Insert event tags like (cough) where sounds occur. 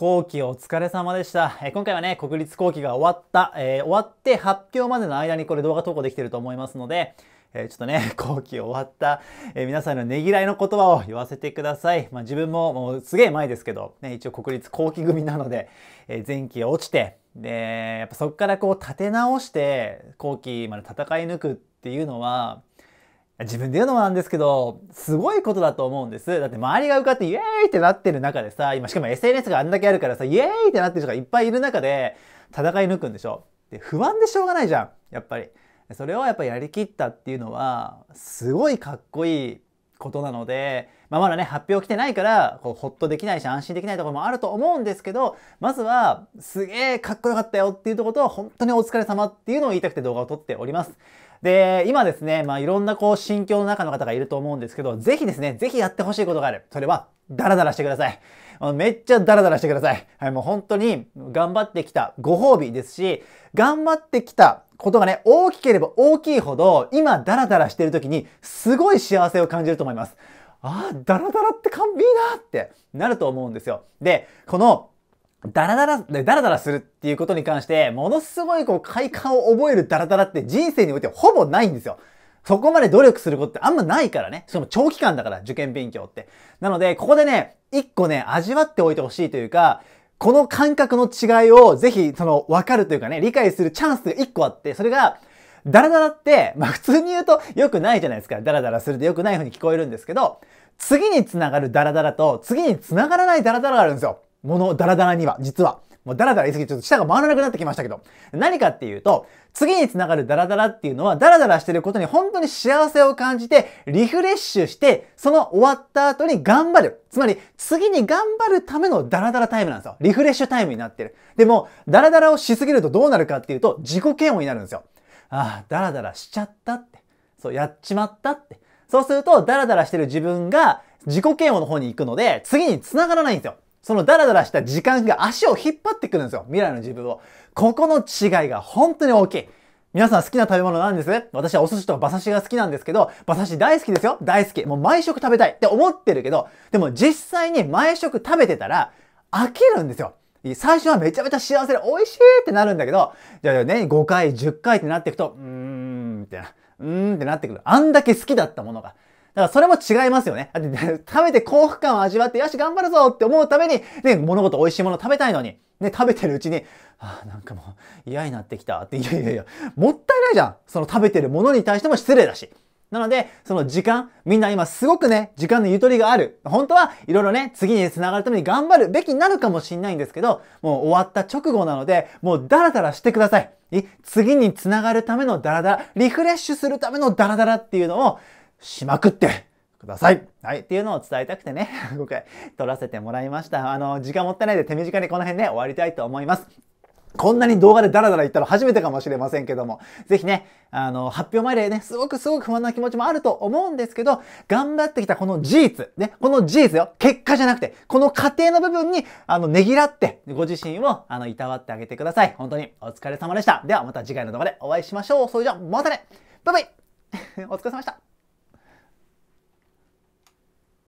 後期お疲れ様でした。え今回はね、国立後期が終わった、えー、終わって発表までの間にこれ動画投稿できてると思いますので、えー、ちょっとね、後 (laughs) 期終わった、えー、皆さんのねぎらいの言葉を言わせてください。まあ、自分ももうすげえ前ですけど、ね、一応国立後期組なので、え前期落ちて、で、やっぱそこからこう立て直して、後期まで戦い抜くっていうのは、自分で言うのもなんですけど、すごいことだと思うんです。だって周りが受かってイエーイってなってる中でさ、今しかも SNS があんだけあるからさ、イエーイってなってる人がいっぱいいる中で、戦い抜くんでしょ。で、不安でしょうがないじゃん。やっぱり。それをやっぱやりきったっていうのは、すごいかっこいいことなので、まあ、まだね、発表来てないから、こう、ほっとできないし、安心できないところもあると思うんですけど、まずは、すげえかっこよかったよっていうところと、本当にお疲れ様っていうのを言いたくて動画を撮っております。で、今ですね、まあ、いろんなこう、心境の中の方がいると思うんですけど、ぜひですね、ぜひやってほしいことがある。それは、ダラダラしてください。めっちゃダラダラしてください。はい、もう本当に頑張ってきたご褒美ですし、頑張ってきたことがね、大きければ大きいほど、今ダラダラしてる時に、すごい幸せを感じると思います。ああ、ダラダラって完璧いなってなると思うんですよ。で、この、ダラダラ、ダラダラするっていうことに関して、ものすごいこう快感を覚えるダラダラって人生においてほぼないんですよ。そこまで努力することってあんまないからね。しかも長期間だから、受験勉強って。なので、ここでね、一個ね、味わっておいてほしいというか、この感覚の違いをぜひ、その、わかるというかね、理解するチャンスが1個あって、それが、ダラダラって、まあ普通に言うと良くないじゃないですか。ダラダラするで良くない風に聞こえるんですけど、次につながるダラダラと、次につながらないダラダラがあるんですよ。ものダラダラには、実は。もうダラダラ言いすぎてちょっと舌が回らなくなってきましたけど、何かっていうと、次につながるダラダラっていうのは、ダラダラしてることに本当に幸せを感じて、リフレッシュして、その終わった後に頑張る。つまり、次に頑張るためのダラダラタイムなんですよ。リフレッシュタイムになってる。でも、ダラダラをしすぎるとどうなるかっていうと、自己嫌悪になるんですよ。ああ、ダラダラしちゃったって。そう、やっちまったって。そうすると、ダラダラしてる自分が自己嫌悪の方に行くので、次に繋がらないんですよ。そのダラダラした時間が足を引っ張ってくるんですよ。未来の自分を。ここの違いが本当に大きい。皆さん好きな食べ物なんです私はお寿司とか馬刺しが好きなんですけど、馬刺し大好きですよ。大好き。もう毎食食べたいって思ってるけど、でも実際に毎食食べてたら飽きるんですよ。最初はめちゃめちゃ幸せで美味しいってなるんだけど、じゃあね、5回、10回ってなっていくと、うーん、ってな。うーんってなってくる。あんだけ好きだったものが。だからそれも違いますよね。(laughs) 食べて幸福感を味わって、よし、頑張るぞって思うために、ね、物事美味しいもの食べたいのに、ね、食べてるうちに、ああ、なんかもう嫌になってきたって、いやいやいや、もったいないじゃん。その食べてるものに対しても失礼だし。なので、その時間、みんな今すごくね、時間のゆとりがある。本当はいろいろね、次に繋がるために頑張るべきになるかもしんないんですけど、もう終わった直後なので、もうダラダラしてください。次に繋がるためのダラダラ、リフレッシュするためのダラダラっていうのを、しまくってください。はい。っていうのを伝えたくてね、(laughs) 今回撮らせてもらいました。あの、時間もったいないで手短にこの辺で、ね、終わりたいと思います。こんなに動画でダラダラ言ったの初めてかもしれませんけども、ぜひね、あの、発表前でね、すごくすごく不安な気持ちもあると思うんですけど、頑張ってきたこの事実、ね、この事実よ、結果じゃなくて、この過程の部分に、あの、ねぎらって、ご自身を、あの、いたわってあげてください。本当にお疲れ様でした。ではまた次回の動画でお会いしましょう。それじゃ、またねバイバイ (laughs) お疲れ様でした